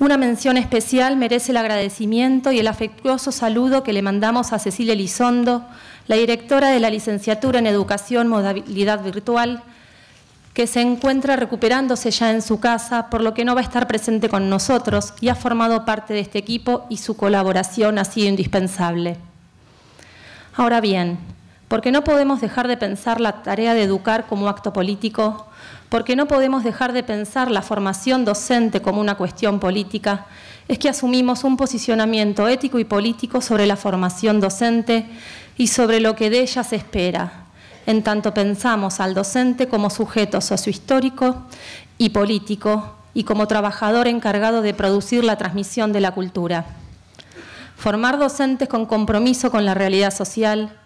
Una mención especial merece el agradecimiento y el afectuoso saludo que le mandamos a Cecilia Lizondo, la directora de la Licenciatura en Educación Modalidad Virtual, que se encuentra recuperándose ya en su casa, por lo que no va a estar presente con nosotros y ha formado parte de este equipo y su colaboración ha sido indispensable. Ahora bien, porque no podemos dejar de pensar la tarea de educar como acto político, porque no podemos dejar de pensar la formación docente como una cuestión política, es que asumimos un posicionamiento ético y político sobre la formación docente y sobre lo que de ella se espera, en tanto pensamos al docente como sujeto sociohistórico y político y como trabajador encargado de producir la transmisión de la cultura. Formar docentes con compromiso con la realidad social,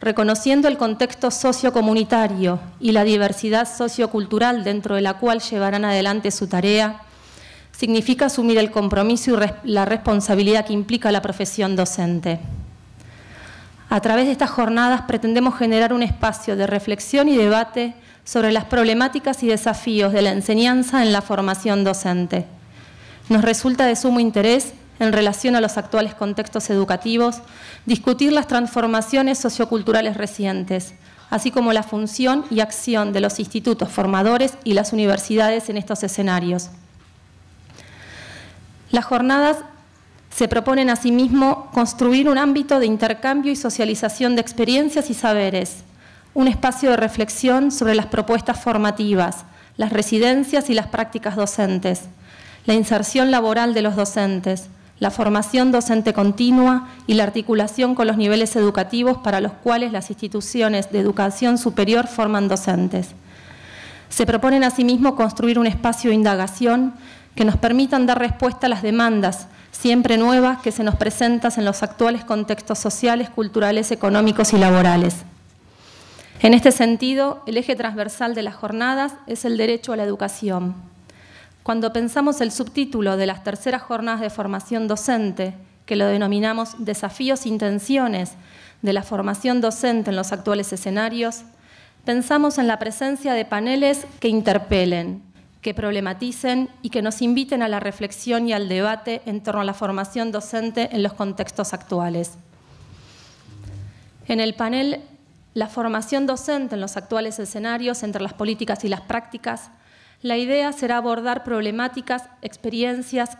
reconociendo el contexto sociocomunitario y la diversidad sociocultural dentro de la cual llevarán adelante su tarea, significa asumir el compromiso y la responsabilidad que implica la profesión docente. A través de estas jornadas pretendemos generar un espacio de reflexión y debate sobre las problemáticas y desafíos de la enseñanza en la formación docente. Nos resulta de sumo interés en relación a los actuales contextos educativos, discutir las transformaciones socioculturales recientes, así como la función y acción de los institutos formadores y las universidades en estos escenarios. Las jornadas se proponen asimismo construir un ámbito de intercambio y socialización de experiencias y saberes, un espacio de reflexión sobre las propuestas formativas, las residencias y las prácticas docentes, la inserción laboral de los docentes, la formación docente continua y la articulación con los niveles educativos para los cuales las instituciones de educación superior forman docentes. Se proponen asimismo construir un espacio de indagación que nos permitan dar respuesta a las demandas, siempre nuevas, que se nos presentan en los actuales contextos sociales, culturales, económicos y laborales. En este sentido, el eje transversal de las jornadas es el derecho a la educación cuando pensamos el subtítulo de las terceras jornadas de formación docente, que lo denominamos Desafíos e Intenciones de la formación docente en los actuales escenarios, pensamos en la presencia de paneles que interpelen, que problematicen y que nos inviten a la reflexión y al debate en torno a la formación docente en los contextos actuales. En el panel La formación docente en los actuales escenarios entre las políticas y las prácticas, la idea será abordar problemáticas, experiencias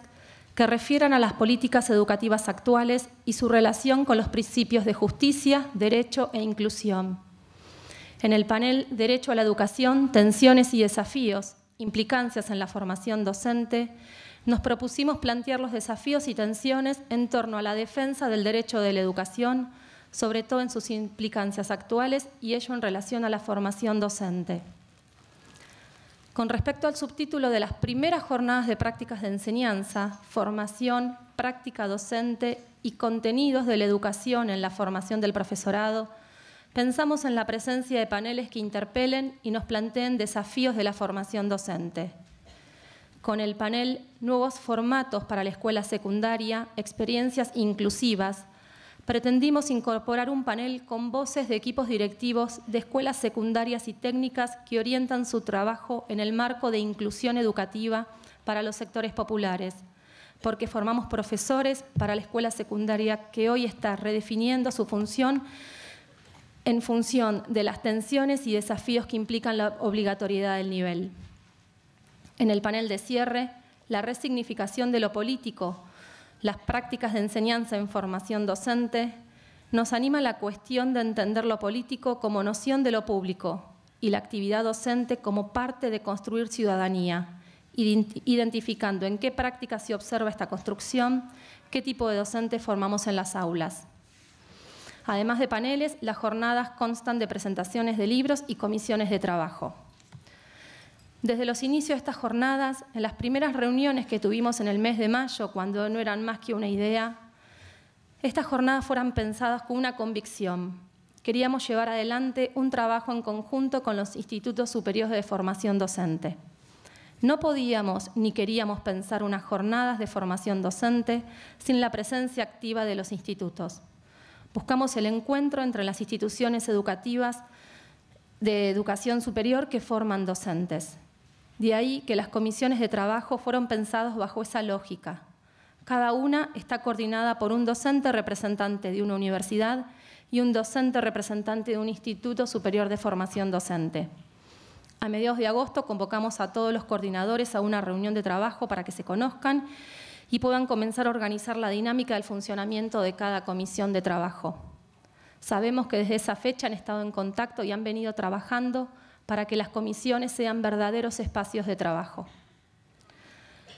que refieran a las políticas educativas actuales y su relación con los principios de justicia, derecho e inclusión. En el panel Derecho a la Educación, Tensiones y Desafíos, Implicancias en la Formación Docente, nos propusimos plantear los desafíos y tensiones en torno a la defensa del derecho de la educación, sobre todo en sus implicancias actuales y ello en relación a la formación docente con respecto al subtítulo de las primeras jornadas de prácticas de enseñanza, formación, práctica docente y contenidos de la educación en la formación del profesorado, pensamos en la presencia de paneles que interpelen y nos planteen desafíos de la formación docente. Con el panel Nuevos formatos para la escuela secundaria, experiencias inclusivas, pretendimos incorporar un panel con voces de equipos directivos de escuelas secundarias y técnicas que orientan su trabajo en el marco de inclusión educativa para los sectores populares, porque formamos profesores para la escuela secundaria que hoy está redefiniendo su función en función de las tensiones y desafíos que implican la obligatoriedad del nivel. En el panel de cierre, la resignificación de lo político las prácticas de enseñanza en formación docente, nos anima la cuestión de entender lo político como noción de lo público y la actividad docente como parte de construir ciudadanía, identificando en qué práctica se observa esta construcción, qué tipo de docentes formamos en las aulas. Además de paneles, las jornadas constan de presentaciones de libros y comisiones de trabajo. Desde los inicios de estas jornadas, en las primeras reuniones que tuvimos en el mes de mayo, cuando no eran más que una idea, estas jornadas fueron pensadas con una convicción. Queríamos llevar adelante un trabajo en conjunto con los institutos superiores de formación docente. No podíamos ni queríamos pensar unas jornadas de formación docente sin la presencia activa de los institutos. Buscamos el encuentro entre las instituciones educativas de educación superior que forman docentes, de ahí que las comisiones de trabajo fueron pensadas bajo esa lógica. Cada una está coordinada por un docente representante de una universidad y un docente representante de un Instituto Superior de Formación Docente. A mediados de agosto convocamos a todos los coordinadores a una reunión de trabajo para que se conozcan y puedan comenzar a organizar la dinámica del funcionamiento de cada comisión de trabajo. Sabemos que desde esa fecha han estado en contacto y han venido trabajando para que las comisiones sean verdaderos espacios de trabajo.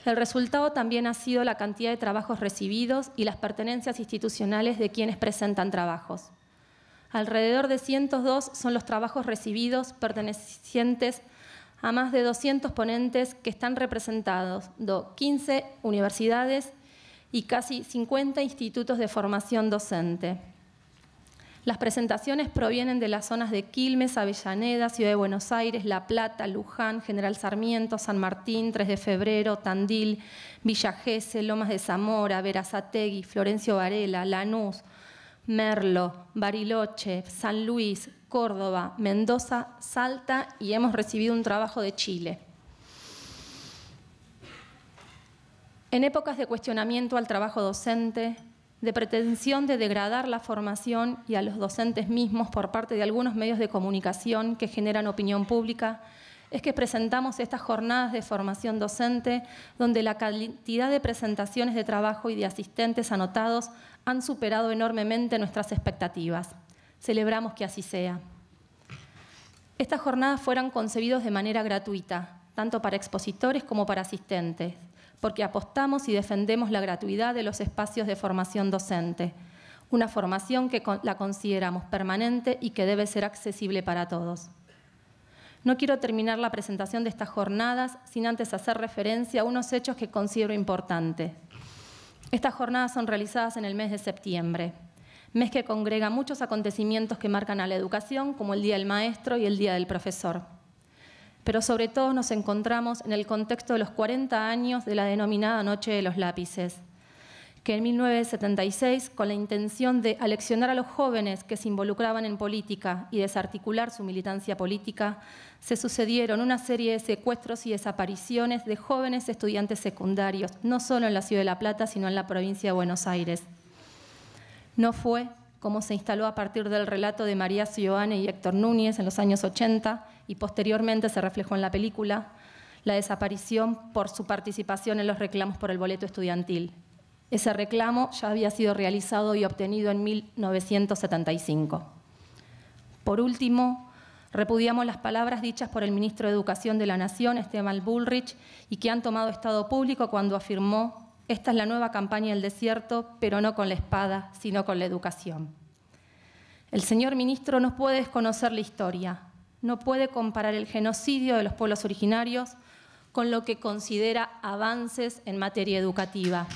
El resultado también ha sido la cantidad de trabajos recibidos y las pertenencias institucionales de quienes presentan trabajos. Alrededor de 102 son los trabajos recibidos pertenecientes a más de 200 ponentes que están representados 15 universidades y casi 50 institutos de formación docente. Las presentaciones provienen de las zonas de Quilmes, Avellaneda, Ciudad de Buenos Aires, La Plata, Luján, General Sarmiento, San Martín, 3 de Febrero, Tandil, Villa Lomas de Zamora, Verazategui, Florencio Varela, Lanús, Merlo, Bariloche, San Luis, Córdoba, Mendoza, Salta y hemos recibido un trabajo de Chile. En épocas de cuestionamiento al trabajo docente, de pretensión de degradar la formación y a los docentes mismos por parte de algunos medios de comunicación que generan opinión pública, es que presentamos estas jornadas de formación docente donde la cantidad de presentaciones de trabajo y de asistentes anotados han superado enormemente nuestras expectativas. Celebramos que así sea. Estas jornadas fueron concebidas de manera gratuita, tanto para expositores como para asistentes porque apostamos y defendemos la gratuidad de los espacios de formación docente, una formación que la consideramos permanente y que debe ser accesible para todos. No quiero terminar la presentación de estas jornadas sin antes hacer referencia a unos hechos que considero importantes. Estas jornadas son realizadas en el mes de septiembre, mes que congrega muchos acontecimientos que marcan a la educación, como el Día del Maestro y el Día del Profesor pero sobre todo nos encontramos en el contexto de los 40 años de la denominada Noche de los Lápices, que en 1976, con la intención de aleccionar a los jóvenes que se involucraban en política y desarticular su militancia política, se sucedieron una serie de secuestros y desapariciones de jóvenes estudiantes secundarios, no solo en la ciudad de La Plata, sino en la provincia de Buenos Aires. No fue como se instaló a partir del relato de María Sioane y Héctor Núñez en los años 80 y posteriormente se reflejó en la película, la desaparición por su participación en los reclamos por el boleto estudiantil. Ese reclamo ya había sido realizado y obtenido en 1975. Por último, repudiamos las palabras dichas por el ministro de Educación de la Nación, Esteban Bullrich, y que han tomado estado público cuando afirmó esta es la nueva campaña del desierto, pero no con la espada, sino con la educación. El señor ministro no puede desconocer la historia, no puede comparar el genocidio de los pueblos originarios con lo que considera avances en materia educativa.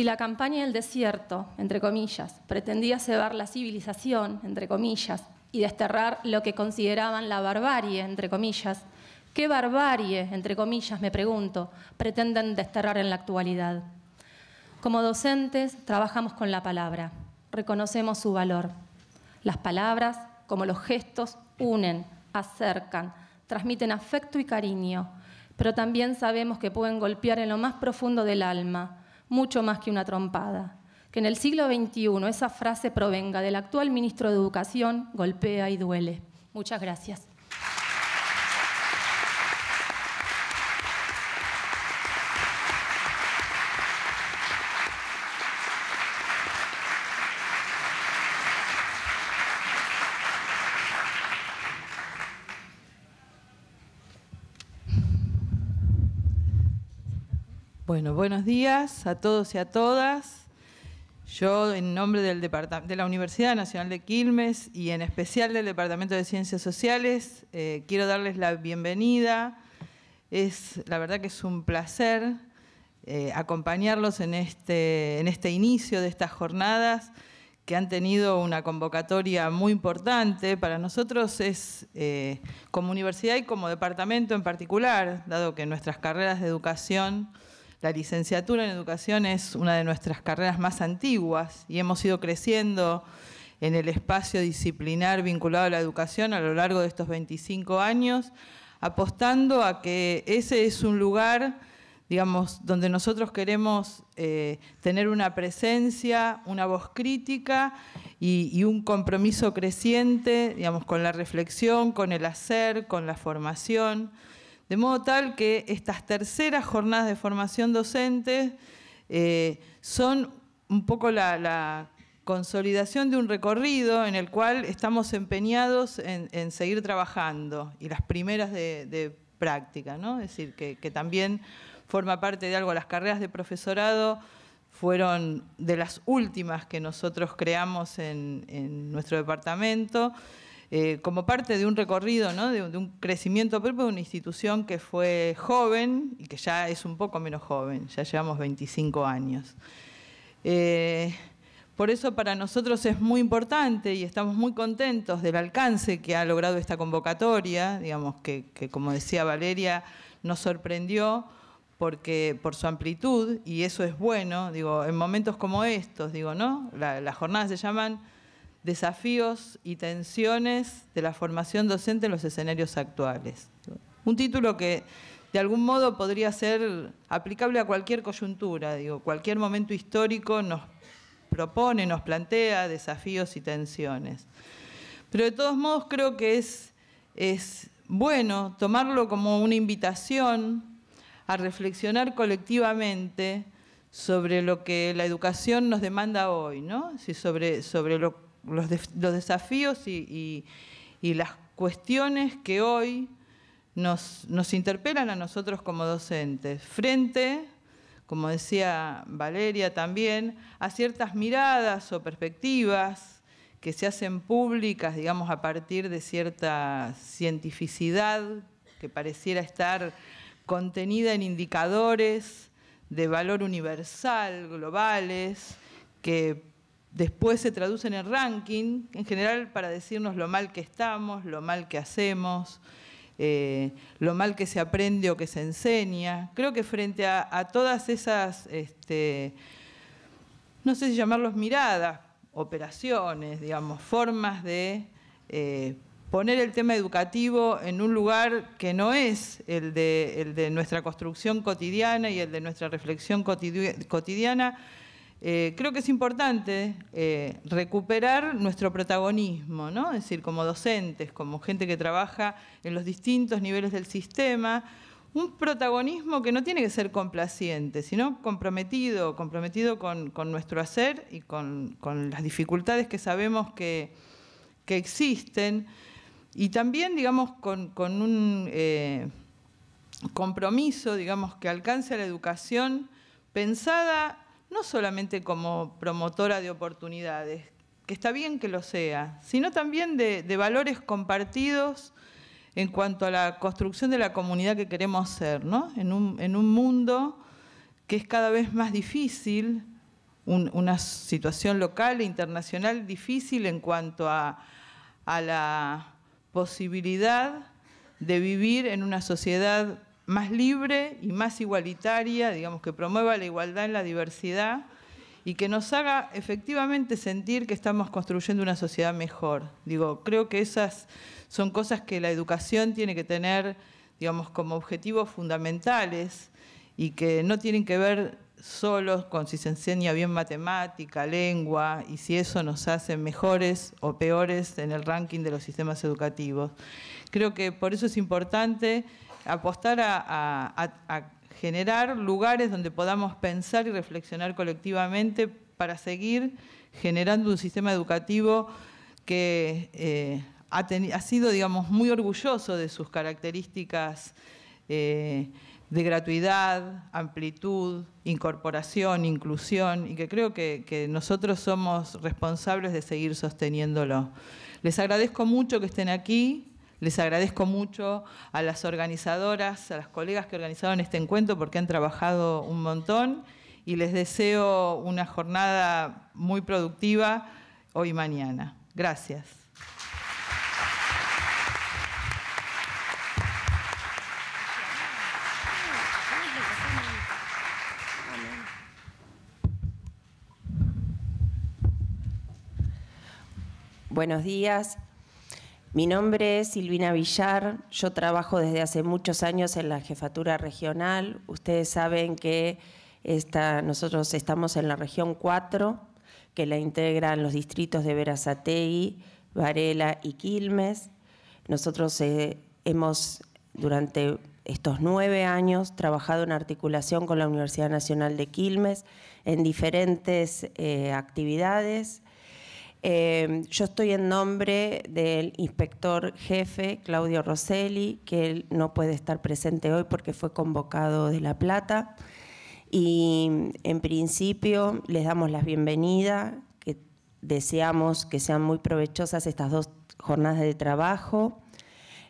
Si la campaña del desierto, entre comillas, pretendía cebar la civilización, entre comillas, y desterrar lo que consideraban la barbarie, entre comillas, ¿qué barbarie, entre comillas, me pregunto, pretenden desterrar en la actualidad? Como docentes trabajamos con la palabra, reconocemos su valor. Las palabras, como los gestos, unen, acercan, transmiten afecto y cariño, pero también sabemos que pueden golpear en lo más profundo del alma, mucho más que una trompada. Que en el siglo XXI esa frase provenga del actual ministro de Educación golpea y duele. Muchas gracias. Bueno, buenos días a todos y a todas. Yo, en nombre de la Universidad Nacional de Quilmes y en especial del Departamento de Ciencias Sociales, eh, quiero darles la bienvenida. Es, la verdad que es un placer eh, acompañarlos este, en este, inicio de estas jornadas que han tenido una convocatoria muy importante. Para nosotros es, eh, como universidad y como departamento en particular, dado que nuestras carreras de educación la licenciatura en educación es una de nuestras carreras más antiguas y hemos ido creciendo en el espacio disciplinar vinculado a la educación a lo largo de estos 25 años, apostando a que ese es un lugar, digamos, donde nosotros queremos eh, tener una presencia, una voz crítica y, y un compromiso creciente, digamos, con la reflexión, con el hacer, con la formación. De modo tal que estas terceras jornadas de formación docente eh, son un poco la, consolidación de un recorrido en el cual estamos empeñados en, seguir trabajando y las primeras de, práctica, ¿no? Es decir, que, también forma parte de algo. Las carreras de profesorado fueron de las últimas que nosotros creamos en nuestro departamento. Eh, como parte de un recorrido, de, un crecimiento propio de una institución que fue joven y que ya es un poco menos joven, ya llevamos 25 años. Eh, por eso para nosotros es muy importante y estamos muy contentos del alcance que ha logrado esta convocatoria, digamos que, como decía Valeria, nos sorprendió porque por su amplitud y eso es bueno, en momentos como estos, digo, las jornadas se llaman desafíos y tensiones de la formación docente en los escenarios actuales. Un título que de algún modo podría ser aplicable a cualquier coyuntura, digo, cualquier momento histórico nos propone, nos plantea desafíos y tensiones. Pero de todos modos creo que es, es bueno tomarlo como una invitación a reflexionar colectivamente sobre lo que la educación nos demanda hoy, ¿no? sobre, sobre lo los, desafíos y, las cuestiones que hoy nos, nos interpelan a nosotros como docentes, frente, como decía Valeria también, a ciertas miradas o perspectivas que se hacen públicas, digamos, a partir de cierta cientificidad que pareciera estar contenida en indicadores de valor universal, globales, que después se traducen en ranking, en general para decirnos lo mal que estamos, lo mal que hacemos, eh, lo mal que se aprende o que se enseña. Creo que frente a, todas esas, este, no sé si llamarlos miradas, operaciones, digamos, formas de eh, poner el tema educativo en un lugar que no es el de nuestra construcción cotidiana y el de nuestra reflexión cotidiana eh, creo que es importante eh, recuperar nuestro protagonismo, es decir, como docentes, como gente que trabaja en los distintos niveles del sistema, un protagonismo que no tiene que ser complaciente, sino comprometido, comprometido con, nuestro hacer y con, las dificultades que sabemos que, existen, y también, digamos, con, un eh, compromiso, digamos, que alcance a la educación pensada no solamente como promotora de oportunidades, que está bien que lo sea, sino también de, valores compartidos en cuanto a la construcción de la comunidad que queremos ser, ¿no? en, un, mundo que es cada vez más difícil, una situación local e internacional difícil en cuanto a, a la posibilidad de vivir en una sociedad más libre y más igualitaria, digamos, que promueva la igualdad en la diversidad y que nos haga efectivamente sentir que estamos construyendo una sociedad mejor. Digo, creo que esas son cosas que la educación tiene que tener, digamos, como objetivos fundamentales y que no tienen que ver solo con si se enseña bien matemática, lengua y si eso nos hace mejores o peores en el ranking de los sistemas educativos. Creo que por eso es importante apostar a, generar lugares donde podamos pensar y reflexionar colectivamente para seguir generando un sistema educativo que eh, ha, sido, digamos, muy orgulloso de sus características eh, de gratuidad, amplitud, incorporación, inclusión, y que creo que, nosotros somos responsables de seguir sosteniéndolo. Les agradezco mucho que estén aquí, les agradezco mucho a las organizadoras, a las colegas que organizaron este encuentro porque han trabajado un montón y les deseo una jornada muy productiva hoy y mañana. Gracias. Buenos días. Mi nombre es Silvina Villar, yo trabajo desde hace muchos años en la jefatura regional. Ustedes saben que nosotros estamos en la región 4, que la integran los distritos de Verazategui, Varela y Quilmes. Nosotros eh, hemos durante estos nueve años trabajado en articulación con la Universidad Nacional de Quilmes en diferentes eh, actividades Em, yo estoy en nombre del inspector jefe, Claudio Rosselli, que él no puede estar presente hoy porque fue convocado de La Plata. Y en principio les damos la bienvenida, que deseamos que sean muy provechosas estas dos jornadas de trabajo.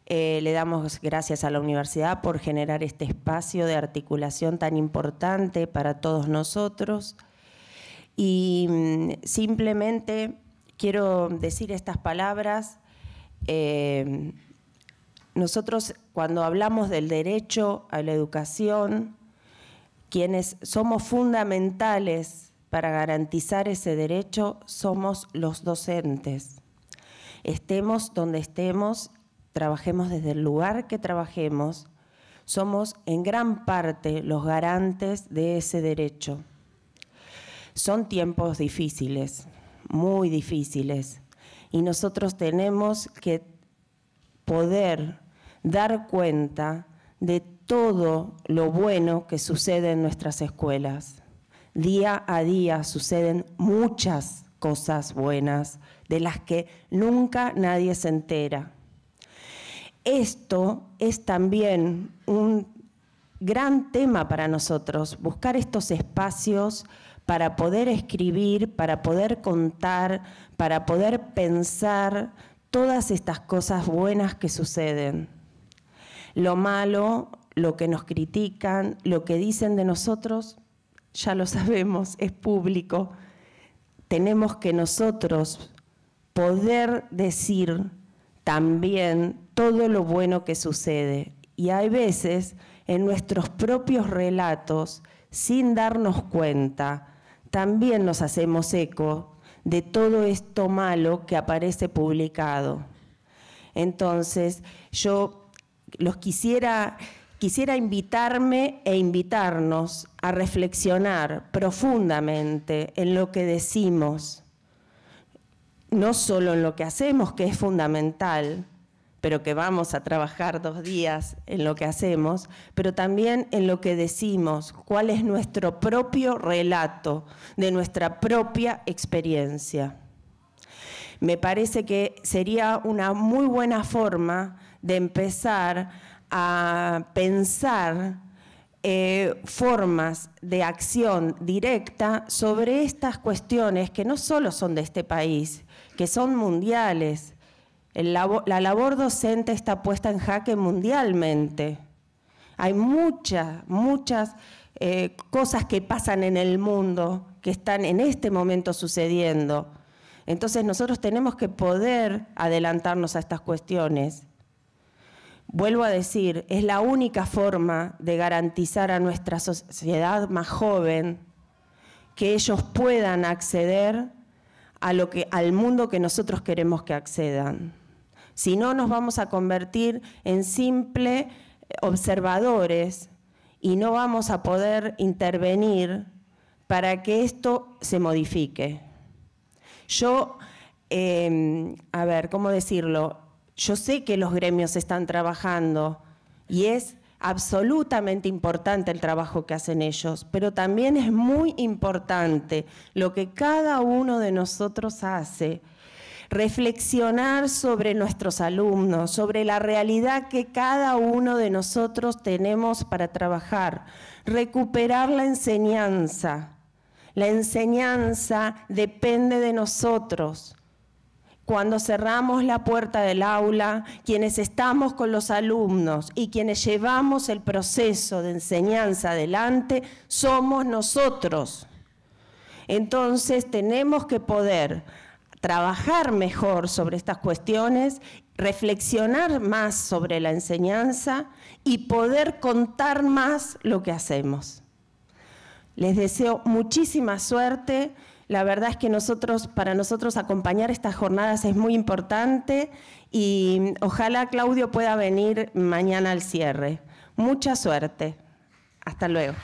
Eh, le damos gracias a la universidad por generar este espacio de articulación tan importante para todos nosotros. Y mm, simplemente quiero decir estas palabras. Eh, nosotros cuando hablamos del derecho a la educación, quienes somos fundamentales para garantizar ese derecho somos los docentes. Estemos donde estemos, trabajemos desde el lugar que trabajemos, somos en gran parte los garantes de ese derecho. Son tiempos difíciles, muy difíciles y nosotros tenemos que poder dar cuenta de todo lo bueno que sucede en nuestras escuelas. Día a día suceden muchas cosas buenas de las que nunca nadie se entera. Esto es también un gran tema para nosotros, buscar estos espacios para poder escribir, para poder contar, para poder pensar todas estas cosas buenas que suceden. Lo malo, lo que nos critican, lo que dicen de nosotros, ya lo sabemos, es público. Tenemos que nosotros poder decir también todo lo bueno que sucede. Y hay veces en nuestros propios relatos, sin darnos cuenta, también nos hacemos eco de todo esto malo que aparece publicado. Entonces, yo los quisiera, quisiera invitarme e invitarnos a reflexionar profundamente en lo que decimos, no solo en lo que hacemos, que es fundamental, pero que vamos a trabajar dos días en lo que hacemos, pero también en lo que decimos, cuál es nuestro propio relato de nuestra propia experiencia. Me parece que sería una muy buena forma de empezar a pensar eh, formas de acción directa sobre estas cuestiones que no solo son de este país, que son mundiales, la labor docente está puesta en jaque mundialmente. Hay muchas, muchas eh, cosas que pasan en el mundo que están en este momento sucediendo. Entonces nosotros tenemos que poder adelantarnos a estas cuestiones. Vuelvo a decir, es la única forma de garantizar a nuestra sociedad más joven que ellos puedan acceder a lo al mundo que nosotros queremos que accedan. Si no, nos vamos a convertir en simple eh, observadores y no vamos a poder intervenir para que esto se modifique. Yo, em, a ver, ¿cómo decirlo? Yo sé que los gremios están trabajando y es absolutamente importante el trabajo que hacen ellos, pero también es muy importante lo que cada uno de nosotros hace reflexionar sobre nuestros alumnos, sobre la realidad que cada uno de nosotros tenemos para trabajar, recuperar la enseñanza. La enseñanza depende de nosotros cuando cerramos la puerta del aula, quienes estamos con los alumnos y quienes llevamos el proceso de enseñanza adelante, somos nosotros. Entonces tenemos que poder trabajar mejor sobre estas cuestiones, reflexionar más sobre la enseñanza y poder contar más lo que hacemos. Les deseo muchísima suerte. La verdad es que para nosotros acompañar estas jornadas es muy importante y ojalá Claudio pueda venir mañana al cierre. Mucha suerte. Hasta luego.